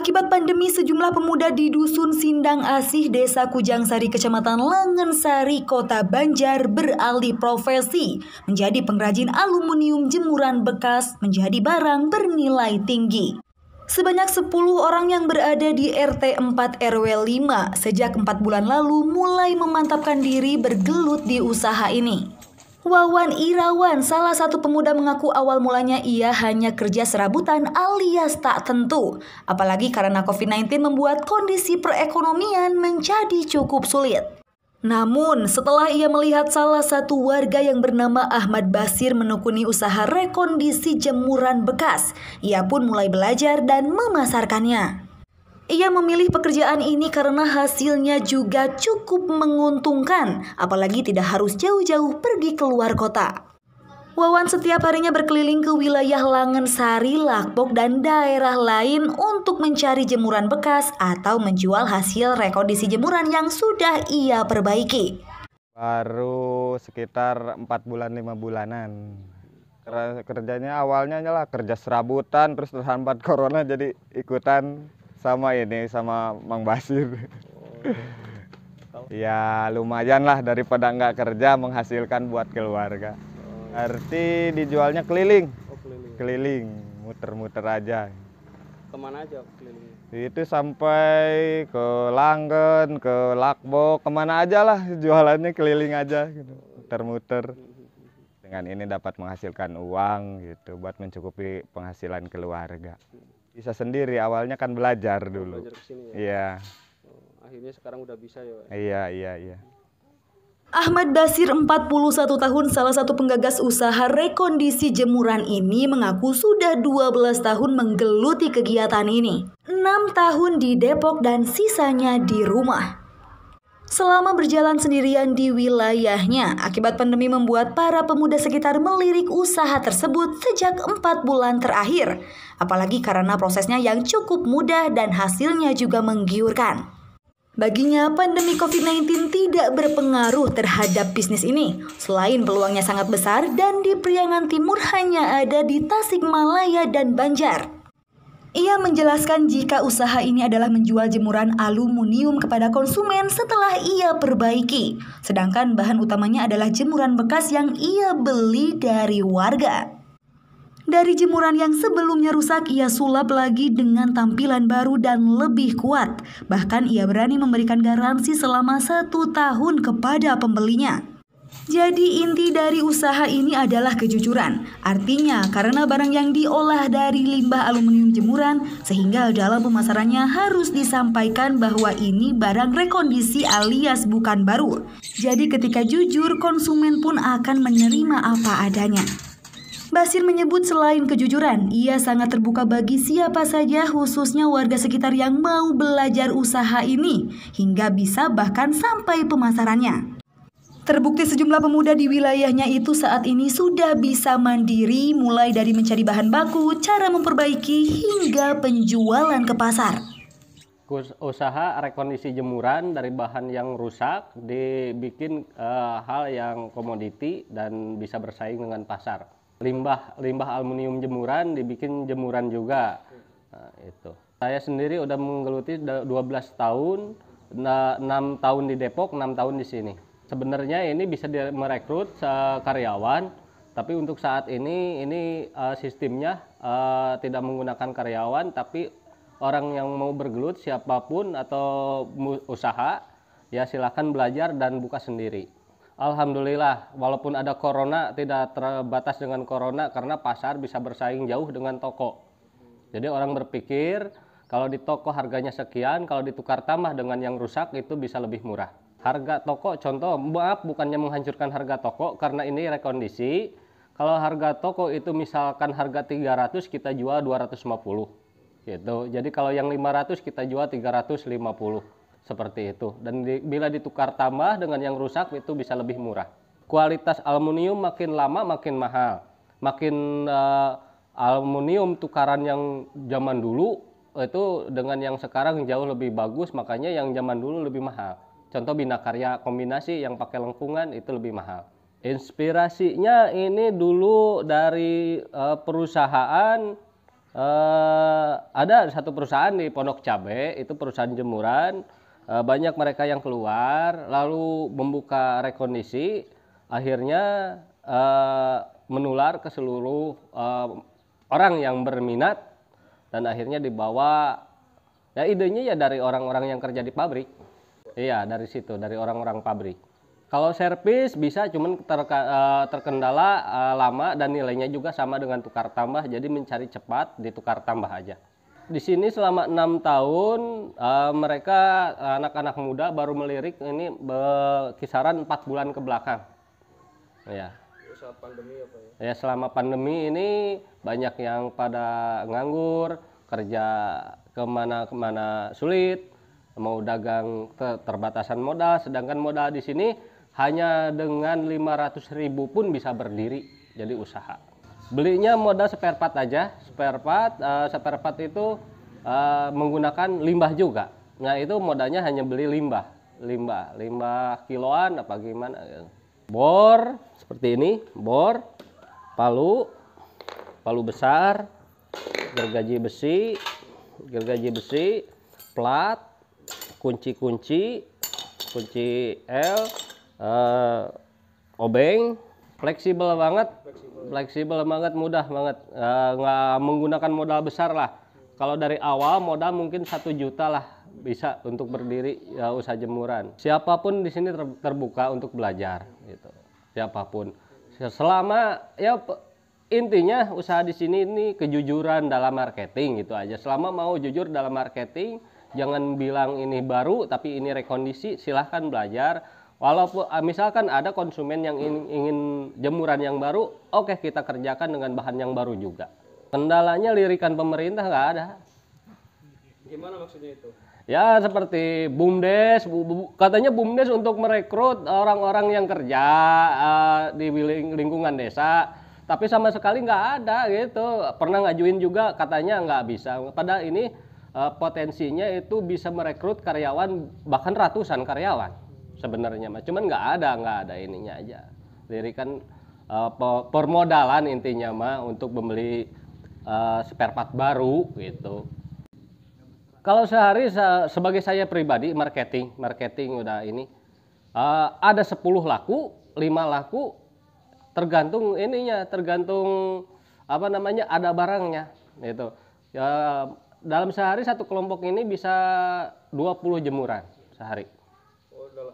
Akibat pandemi, sejumlah pemuda di Dusun Sindang Asih, Desa Kujang Sari, Kecamatan Sari, Kota Banjar beralih profesi menjadi pengrajin aluminium jemuran bekas menjadi barang bernilai tinggi. Sebanyak 10 orang yang berada di RT 4 RW 5 sejak 4 bulan lalu mulai memantapkan diri bergelut di usaha ini. Wawan Irawan, salah satu pemuda mengaku awal mulanya ia hanya kerja serabutan alias tak tentu. Apalagi karena COVID-19 membuat kondisi perekonomian menjadi cukup sulit. Namun, setelah ia melihat salah satu warga yang bernama Ahmad Basir menekuni usaha rekondisi jemuran bekas, ia pun mulai belajar dan memasarkannya. Ia memilih pekerjaan ini karena hasilnya juga cukup menguntungkan, apalagi tidak harus jauh-jauh pergi keluar kota. Wawan setiap harinya berkeliling ke wilayah Langen Sari, Lakbok, dan daerah lain untuk mencari jemuran bekas atau menjual hasil rekondisi jemuran yang sudah ia perbaiki. Baru sekitar 4 bulan 5 bulanan. Kerjanya awalnya lah kerja serabutan terus terhambat corona jadi ikutan sama ini sama Mang Basir. Oh. ya lumayan lah daripada nggak kerja menghasilkan buat keluarga. Oh. Arti dijualnya keliling. Oh, keliling. Keliling, muter-muter aja. Kemana aja keliling? Itu sampai ke Langgen, ke Lakbo, kemana aja lah jualannya keliling aja, gitu. muter-muter. Dengan ini dapat menghasilkan uang gitu buat mencukupi penghasilan keluarga bisa sendiri awalnya kan belajar oh, dulu belajar kesini ya? iya oh, akhirnya sekarang udah bisa ya iya iya iya Ahmad Basir, 41 tahun, salah satu penggagas usaha rekondisi jemuran ini mengaku sudah 12 tahun menggeluti kegiatan ini. 6 tahun di Depok dan sisanya di rumah selama berjalan sendirian di wilayahnya. Akibat pandemi membuat para pemuda sekitar melirik usaha tersebut sejak empat bulan terakhir. Apalagi karena prosesnya yang cukup mudah dan hasilnya juga menggiurkan. Baginya, pandemi COVID-19 tidak berpengaruh terhadap bisnis ini. Selain peluangnya sangat besar dan di Priangan Timur hanya ada di Tasikmalaya dan Banjar. Ia menjelaskan jika usaha ini adalah menjual jemuran aluminium kepada konsumen setelah ia perbaiki, sedangkan bahan utamanya adalah jemuran bekas yang ia beli dari warga. Dari jemuran yang sebelumnya rusak, ia sulap lagi dengan tampilan baru dan lebih kuat. Bahkan ia berani memberikan garansi selama satu tahun kepada pembelinya. Jadi inti dari usaha ini adalah kejujuran. Artinya karena barang yang diolah dari limbah aluminium jemuran sehingga dalam pemasarannya harus disampaikan bahwa ini barang rekondisi alias bukan baru. Jadi ketika jujur konsumen pun akan menerima apa adanya. Basir menyebut selain kejujuran, ia sangat terbuka bagi siapa saja khususnya warga sekitar yang mau belajar usaha ini hingga bisa bahkan sampai pemasarannya. Terbukti sejumlah pemuda di wilayahnya itu saat ini sudah bisa mandiri mulai dari mencari bahan baku, cara memperbaiki, hingga penjualan ke pasar. Usaha rekondisi jemuran dari bahan yang rusak dibikin uh, hal yang komoditi dan bisa bersaing dengan pasar. Limbah limbah aluminium jemuran dibikin jemuran juga. Nah, itu. Saya sendiri udah menggeluti 12 tahun, 6 tahun di Depok, 6 tahun di sini sebenarnya ini bisa merekrut eh, karyawan tapi untuk saat ini ini uh, sistemnya uh, tidak menggunakan karyawan tapi orang yang mau bergelut siapapun atau usaha ya silahkan belajar dan buka sendiri Alhamdulillah walaupun ada corona tidak terbatas dengan corona karena pasar bisa bersaing jauh dengan toko jadi orang berpikir kalau di toko harganya sekian kalau ditukar tambah dengan yang rusak itu bisa lebih murah harga toko contoh maaf bukannya menghancurkan harga toko karena ini rekondisi kalau harga toko itu misalkan harga 300 kita jual 250 gitu jadi kalau yang 500 kita jual 350 seperti itu dan di, bila ditukar tambah dengan yang rusak itu bisa lebih murah kualitas aluminium makin lama makin mahal makin uh, aluminium tukaran yang zaman dulu itu dengan yang sekarang jauh lebih bagus makanya yang zaman dulu lebih mahal Contoh bina karya kombinasi yang pakai lengkungan itu lebih mahal. Inspirasinya ini dulu dari uh, perusahaan uh, ada satu perusahaan di Pondok Cabe itu perusahaan jemuran uh, banyak mereka yang keluar lalu membuka rekondisi akhirnya uh, menular ke seluruh uh, orang yang berminat dan akhirnya dibawa ya idenya ya dari orang-orang yang kerja di pabrik Iya, dari situ, dari orang-orang pabrik. Kalau servis bisa, cuman terka, uh, terkendala uh, lama dan nilainya juga sama dengan tukar tambah, jadi mencari cepat di tukar tambah aja. Di sini selama enam tahun uh, mereka anak-anak muda baru melirik ini kisaran empat bulan ke belakang. Iya. Ya. Saat pandemi apa ya? Ya selama pandemi ini banyak yang pada nganggur, kerja kemana-kemana sulit, mau dagang terbatasan modal sedangkan modal di sini hanya dengan ribu pun bisa berdiri jadi usaha belinya modal spare part aja spare part uh, spare part itu uh, menggunakan limbah juga nah itu modalnya hanya beli limbah limbah limbah kiloan apa gimana gitu. bor seperti ini bor palu palu besar gergaji besi gergaji besi plat kunci-kunci kunci L uh, obeng fleksibel banget fleksibel banget mudah banget eh, nggak uh, menggunakan modal besar lah kalau dari awal modal mungkin satu juta lah bisa untuk berdiri ya, usaha jemuran siapapun di sini terbuka untuk belajar gitu siapapun selama ya intinya usaha di sini ini kejujuran dalam marketing gitu aja selama mau jujur dalam marketing jangan bilang ini baru tapi ini rekondisi silahkan belajar walaupun ah, misalkan ada konsumen yang ingin, jemuran yang baru oke okay, kita kerjakan dengan bahan yang baru juga kendalanya lirikan pemerintah nggak ada gimana maksudnya itu ya seperti bumdes katanya bumdes untuk merekrut orang-orang yang kerja uh, di lingkungan desa tapi sama sekali nggak ada gitu pernah ngajuin juga katanya nggak bisa padahal ini Eh, potensinya itu bisa merekrut karyawan bahkan ratusan karyawan sebenarnya mas cuman nggak ada nggak ada ininya aja lirikan uh, eh, permodalan intinya mah untuk membeli uh, spare part baru gitu kalau sehari sebagai saya pribadi marketing marketing udah ini uh, ada 10 laku 5 laku tergantung ininya tergantung apa namanya ada barangnya gitu ya dalam sehari satu kelompok ini bisa 20 jemuran sehari. Oh, ya,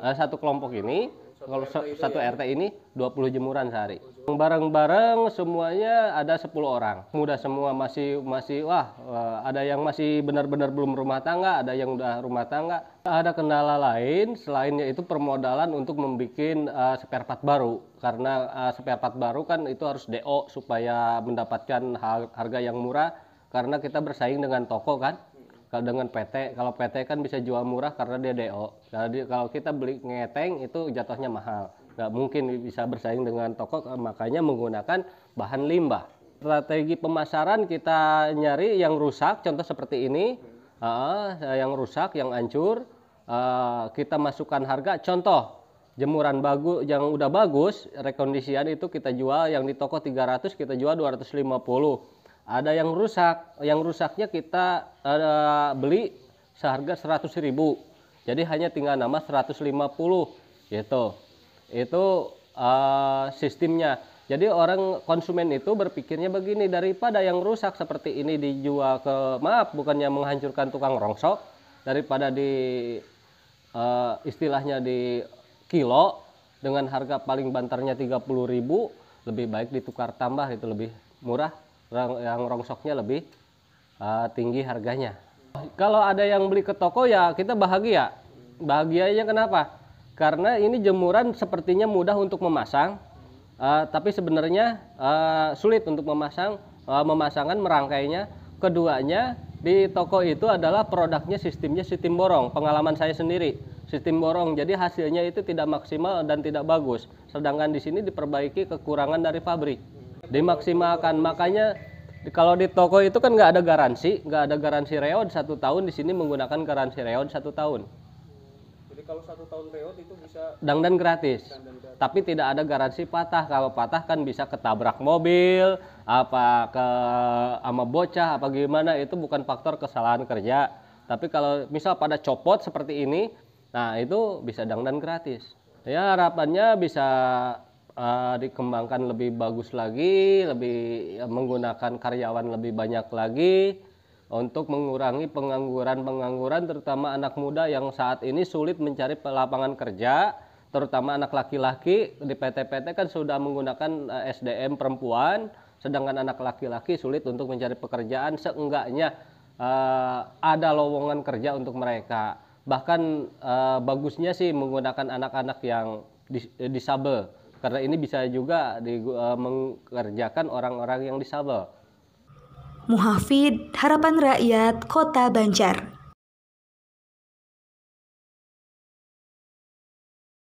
eh, satu kelompok ini satu kalau RT satu ya? RT ini 20 jemuran sehari. Oh, Bareng-bareng semuanya ada 10 orang. Muda semua masih masih wah eh, ada yang masih benar-benar belum rumah tangga, ada yang udah rumah tangga. Ada kendala lain selainnya itu permodalan untuk membuat uh, eh, spare part baru karena uh, spare part baru kan itu harus DO supaya mendapatkan harga yang murah karena kita bersaing dengan toko kan kalau dengan PT kalau PT kan bisa jual murah karena dia DO jadi kalau kita beli ngeteng itu jatuhnya mahal nggak mungkin bisa bersaing dengan toko makanya menggunakan bahan limbah strategi pemasaran kita nyari yang rusak contoh seperti ini uh, yang rusak yang hancur uh, kita masukkan harga contoh jemuran bagus yang udah bagus rekondisian itu kita jual yang di toko 300 kita jual 250 ada yang rusak yang rusaknya kita uh, beli seharga 100.000 jadi hanya tinggal nama 150 gitu itu uh, sistemnya jadi orang konsumen itu berpikirnya begini daripada yang rusak seperti ini dijual ke maaf bukannya menghancurkan tukang rongsok daripada di uh, istilahnya di kilo dengan harga paling bantarnya 30.000 lebih baik ditukar tambah itu lebih murah yang rongsoknya lebih uh, tinggi harganya. Kalau ada yang beli ke toko ya kita bahagia. Bahagianya kenapa? Karena ini jemuran sepertinya mudah untuk memasang, uh, tapi sebenarnya uh, sulit untuk memasang, uh, memasangkan merangkainya. Keduanya di toko itu adalah produknya sistemnya sistem borong. Pengalaman saya sendiri sistem borong, jadi hasilnya itu tidak maksimal dan tidak bagus. Sedangkan di sini diperbaiki kekurangan dari pabrik dimaksimalkan makanya kalau di toko itu kan nggak ada garansi nggak ada garansi reod satu tahun di sini menggunakan garansi reod satu tahun jadi kalau satu tahun reod itu bisa dangdan gratis. gratis tapi tidak ada garansi patah kalau patah kan bisa ketabrak mobil apa ke ama bocah apa gimana itu bukan faktor kesalahan kerja tapi kalau misal pada copot seperti ini nah itu bisa dangdan gratis ya harapannya bisa uh, dikembangkan lebih bagus lagi, lebih ya, menggunakan karyawan lebih banyak lagi untuk mengurangi pengangguran-pengangguran terutama anak muda yang saat ini sulit mencari lapangan kerja, terutama anak laki-laki di PT-PT kan sudah menggunakan eh, SDM perempuan, sedangkan anak laki-laki sulit untuk mencari pekerjaan seenggaknya uh, ada lowongan kerja untuk mereka. Bahkan uh, bagusnya sih menggunakan anak-anak yang dis disable karena ini bisa juga di, uh, mengerjakan orang-orang yang disabel. Muhafid Harapan Rakyat Kota Banjar.